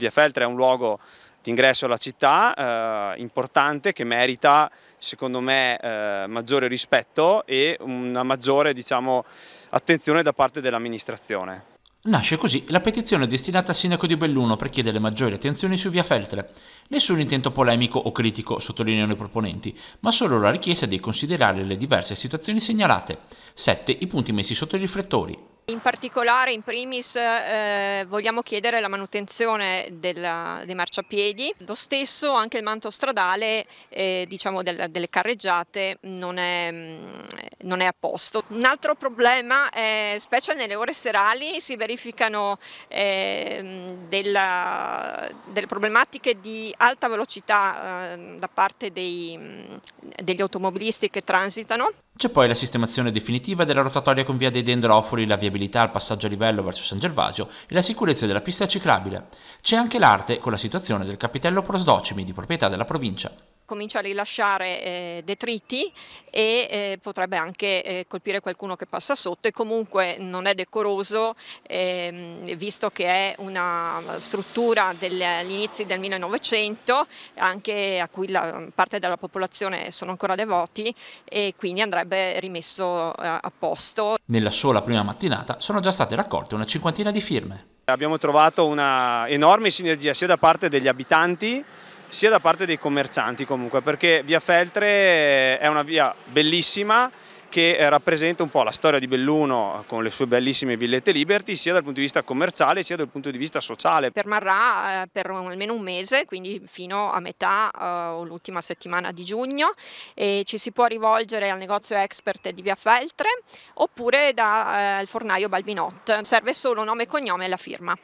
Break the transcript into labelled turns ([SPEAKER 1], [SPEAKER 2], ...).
[SPEAKER 1] Via Feltre è un luogo di ingresso alla città eh, importante che merita secondo me eh, maggiore rispetto e una maggiore diciamo, attenzione da parte dell'amministrazione.
[SPEAKER 2] Nasce così la petizione destinata al sindaco di Belluno per chiedere maggiori attenzioni su via Feltre. Nessun intento polemico o critico, sottolineano i proponenti, ma solo la richiesta di considerare le diverse situazioni segnalate. 7. I punti messi sotto i riflettori.
[SPEAKER 3] In particolare, in primis, eh, vogliamo chiedere la manutenzione della, dei marciapiedi. Lo stesso anche il manto stradale eh, diciamo del, delle carreggiate non è, mm, non è, a posto. Un altro problema, è, specie nelle ore serali, si verificano eh, della, delle problematiche di alta velocità eh, da parte dei, mm, degli automobilisti che transitano.
[SPEAKER 2] C'è poi la sistemazione definitiva della rotatoria con via dei Dendrofoli, la viabilità accessibilità al passaggio a livello verso San Gervasio e la sicurezza della pista ciclabile. C'è anche l'arte con la situazione del capitello Prosdocimi di proprietà della provincia
[SPEAKER 3] comincia a rilasciare eh, detriti e eh, potrebbe anche eh, colpire qualcuno che passa sotto e comunque non è decoroso ehm, visto che è una struttura degli inizi del 1900 anche a cui la, parte della popolazione sono ancora devoti e quindi andrebbe rimesso a, eh, a posto. Nella
[SPEAKER 2] sola prima mattinata sono già state raccolte una cinquantina di firme.
[SPEAKER 1] Abbiamo trovato una enorme sinergia sia da parte degli abitanti sia da parte dei commercianti comunque, perché via Feltre è una via bellissima che eh, rappresenta un po' la storia di Belluno con le sue bellissime villette Liberty sia dal punto di vista commerciale sia dal punto di vista sociale.
[SPEAKER 3] Permarrà eh, per almeno un mese, quindi fino a metà eh, o l'ultima settimana di giugno e ci si può rivolgere al negozio expert di Via Feltre oppure dal fornaio Balbinot. Serve solo nome e cognome e la firma.